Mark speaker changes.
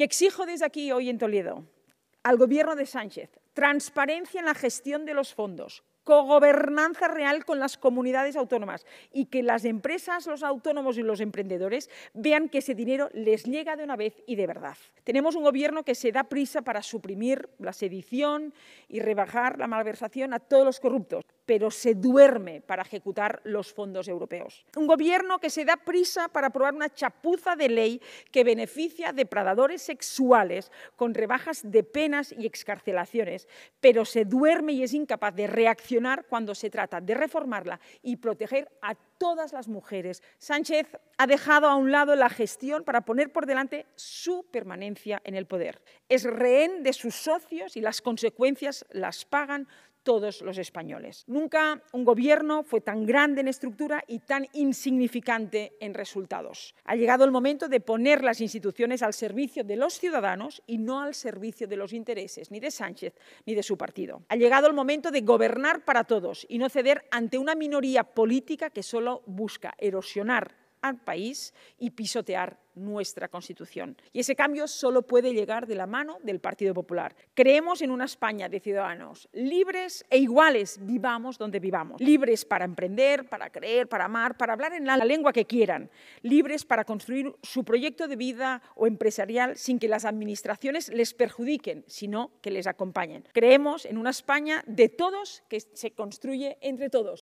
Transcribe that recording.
Speaker 1: Y exijo desde aquí hoy en Toledo al gobierno de Sánchez transparencia en la gestión de los fondos, cogobernanza real con las comunidades autónomas y que las empresas, los autónomos y los emprendedores vean que ese dinero les llega de una vez y de verdad. Tenemos un gobierno que se da prisa para suprimir la sedición y rebajar la malversación a todos los corruptos pero se duerme para ejecutar los fondos europeos. Un gobierno que se da prisa para aprobar una chapuza de ley que beneficia a depredadores sexuales con rebajas de penas y excarcelaciones, pero se duerme y es incapaz de reaccionar cuando se trata de reformarla y proteger a todas las mujeres. Sánchez ha dejado a un lado la gestión para poner por delante su permanencia en el poder. Es rehén de sus socios y las consecuencias las pagan todos los españoles. Nunca un gobierno fue tan grande en estructura y tan insignificante en resultados. Ha llegado el momento de poner las instituciones al servicio de los ciudadanos y no al servicio de los intereses, ni de Sánchez ni de su partido. Ha llegado el momento de gobernar para todos y no ceder ante una minoría política que solo busca erosionar al país y pisotear nuestra Constitución. Y ese cambio solo puede llegar de la mano del Partido Popular. Creemos en una España de ciudadanos libres e iguales, vivamos donde vivamos. Libres para emprender, para creer, para amar, para hablar en la lengua que quieran. Libres para construir su proyecto de vida o empresarial sin que las administraciones les perjudiquen, sino que les acompañen. Creemos en una España de todos que se construye entre todos.